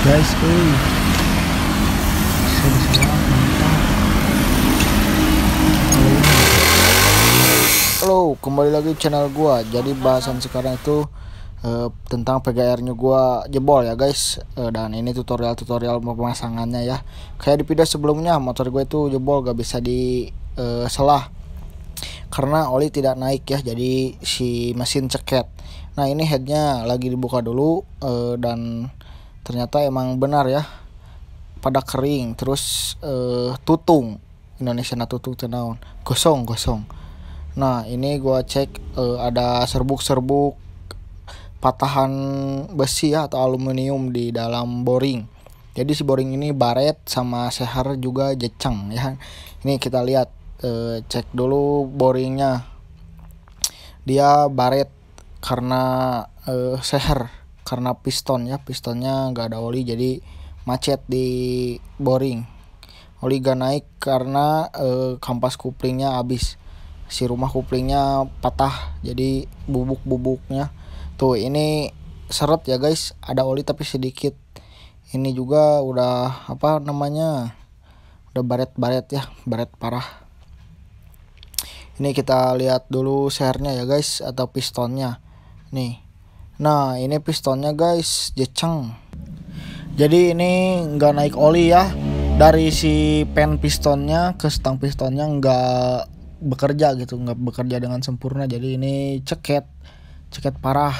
guys eh Halo kembali lagi channel gua jadi bahasan sekarang itu uh, tentang PGR nya gua jebol ya guys uh, dan ini tutorial tutorial pemasangannya ya kayak di video sebelumnya motor gue itu jebol gak bisa di uh, selah karena oli tidak naik ya jadi si mesin ceket nah ini headnya lagi dibuka dulu dan ternyata emang benar ya pada kering terus uh, tutung Indonesia na tutung tenaun gosong gosong nah ini gua cek uh, ada serbuk-serbuk patahan besi ya, atau aluminium di dalam boring jadi si boring ini baret sama sehar juga jeceng ya ini kita lihat uh, cek dulu boringnya dia baret karena uh, seher karena piston ya pistonnya nggak ada oli jadi macet di boring oli gak naik karena e, kampas kuplingnya habis si rumah kuplingnya patah jadi bubuk-bubuknya tuh ini seret ya guys ada oli tapi sedikit ini juga udah apa namanya udah baret-baret ya baret parah ini kita lihat dulu sharenya ya guys atau pistonnya nih Nah ini pistonnya guys jeceng Jadi ini nggak naik oli ya Dari si pen pistonnya ke stang pistonnya nggak bekerja gitu nggak bekerja dengan sempurna jadi ini ceket ceket parah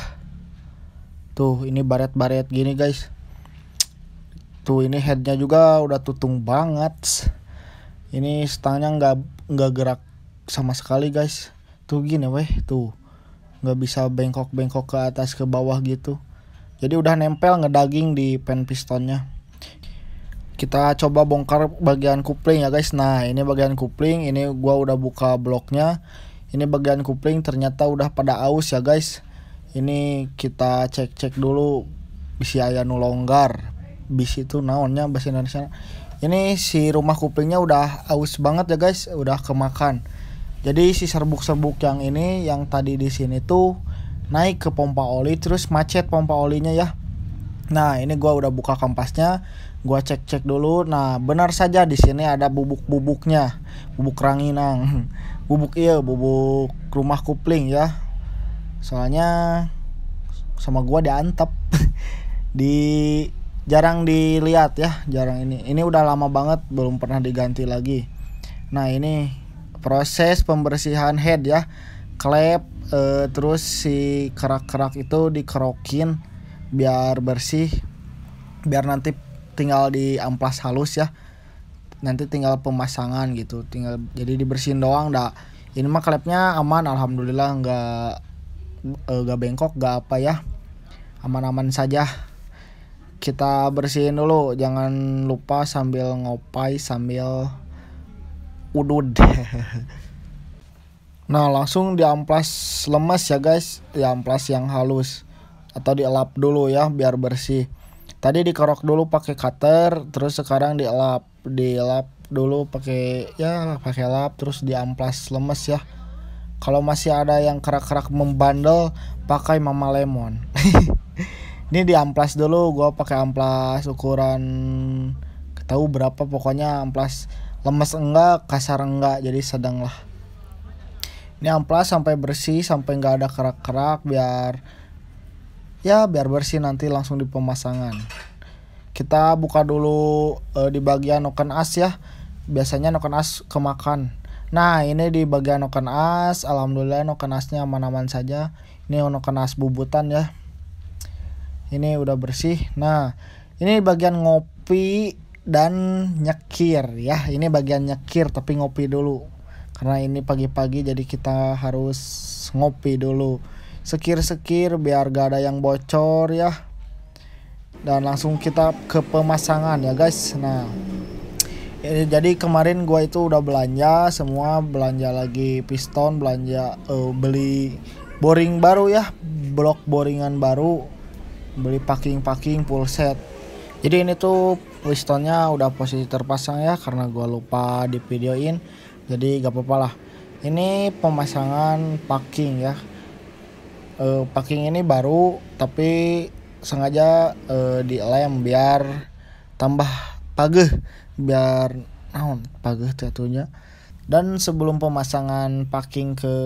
tuh ini baret-baret gini guys tuh ini headnya juga udah tutung banget ini stangnya nggak nggak gerak sama sekali guys tuh gini weh tuh nggak bisa bengkok bengkok ke atas ke bawah gitu jadi udah nempel ngedaging di pen pistonnya kita coba bongkar bagian kupling ya guys nah ini bagian kupling ini gua udah buka bloknya ini bagian kupling ternyata udah pada aus ya guys ini kita cek cek dulu bisi ayah nulonggar bis itu naonnya bahasa Indonesia ini si rumah kuplingnya udah aus banget ya guys udah kemakan jadi si serbuk-serbuk yang ini yang tadi di sini tuh naik ke pompa oli terus macet pompa olinya ya. Nah, ini gua udah buka kampasnya, gua cek-cek dulu. Nah, benar saja di sini ada bubuk-bubuknya. Bubuk ranginang. Bubuk iya, bubuk rumah kupling ya. Soalnya sama gua diantep. di jarang dilihat ya, jarang ini. Ini udah lama banget belum pernah diganti lagi. Nah, ini proses pembersihan head ya klep eh, terus si kerak-kerak itu dikerokin biar bersih biar nanti tinggal di amplas halus ya nanti tinggal pemasangan gitu tinggal jadi dibersihin doang dah ini mah klepnya aman alhamdulillah nggak eh, nggak bengkok nggak apa ya aman-aman saja kita bersihin dulu jangan lupa sambil ngopai sambil udud nah langsung di amplas lemas ya guys di amplas yang halus atau dielap dulu ya biar bersih tadi dikerok dulu pakai cutter terus sekarang dielap dielap dulu pakai ya pakai lap terus di amplas lemes ya kalau masih ada yang kerak-kerak membandel pakai mama lemon ini di amplas dulu gue pakai amplas ukuran tahu berapa pokoknya amplas lemes enggak kasar enggak jadi sedang lah ini amplas sampai bersih sampai enggak ada kerak-kerak biar ya biar bersih nanti langsung di pemasangan kita buka dulu e, di bagian noken as ya biasanya noken as kemakan nah ini di bagian noken as alhamdulillah noken asnya aman-aman saja ini noken as bubutan ya ini udah bersih nah ini bagian ngopi dan nyekir ya ini bagian nyekir tapi ngopi dulu karena ini pagi-pagi jadi kita harus ngopi dulu sekir-sekir biar gak ada yang bocor ya dan langsung kita ke pemasangan ya guys nah ini jadi kemarin gua itu udah belanja semua belanja lagi piston belanja uh, beli boring baru ya blok boringan baru beli packing packing full set jadi ini tuh Winstonnya udah posisi terpasang ya karena gue lupa di videoin jadi gak apa-apa lah ini pemasangan packing ya e, eh, packing ini baru tapi sengaja e, eh, lem biar tambah pageh biar naon pageh tentunya dan sebelum pemasangan packing ke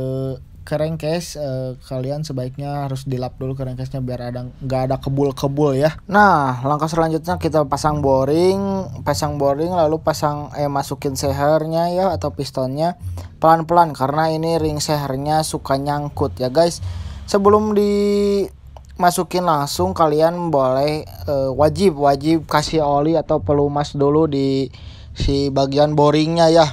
kerengkes eh, kalian sebaiknya harus dilap dulu kerengkesnya biar ada nggak ada kebul-kebul ya. Nah, langkah selanjutnya kita pasang boring, pasang boring lalu pasang eh masukin sehernya ya atau pistonnya pelan-pelan karena ini ring sehernya suka nyangkut ya guys. Sebelum dimasukin langsung kalian boleh eh, wajib wajib kasih oli atau pelumas dulu di si bagian boringnya ya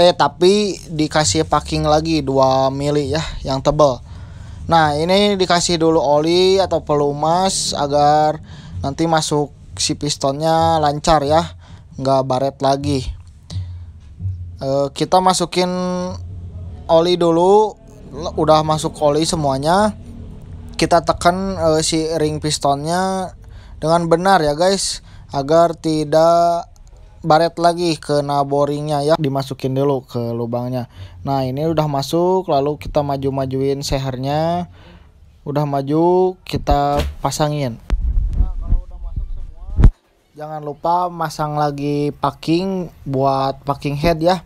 eh tapi dikasih packing lagi 2 mili ya yang tebel. nah ini dikasih dulu oli atau pelumas agar nanti masuk si pistonnya lancar ya nggak baret lagi e, kita masukin oli dulu udah masuk oli semuanya kita tekan e, si ring pistonnya dengan benar ya guys agar tidak baret lagi ke naboringnya ya dimasukin dulu ke lubangnya nah ini udah masuk lalu kita maju-majuin sehernya udah maju kita pasangin nah, kalau udah masuk semua, jangan lupa masang lagi packing buat packing head ya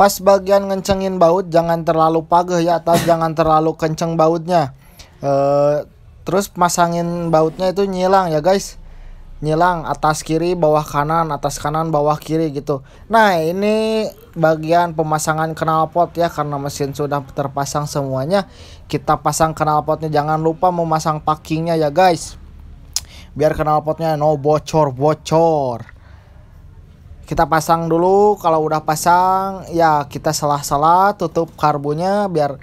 pas bagian ngencengin baut jangan terlalu pagah ya atau jangan terlalu kenceng bautnya e, terus masangin bautnya itu nyilang ya guys nyilang atas kiri bawah kanan atas kanan bawah kiri gitu nah ini bagian pemasangan knalpot ya karena mesin sudah terpasang semuanya kita pasang knalpotnya jangan lupa memasang packingnya ya guys biar knalpotnya no bocor bocor kita pasang dulu kalau udah pasang ya kita salah salah tutup karbunya biar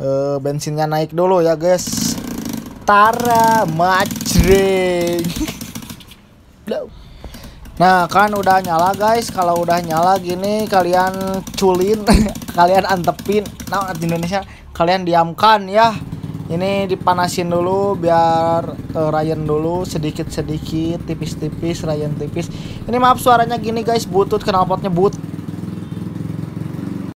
e, bensinnya naik dulu ya guys Tara Madrid Nah kan udah nyala guys kalau udah nyala gini kalian culin kalian antepin nah di Indonesia kalian diamkan ya ini dipanasin dulu biar uh, eh, rayon dulu sedikit-sedikit tipis-tipis rayon tipis ini maaf suaranya gini guys butut Kenal potnya butut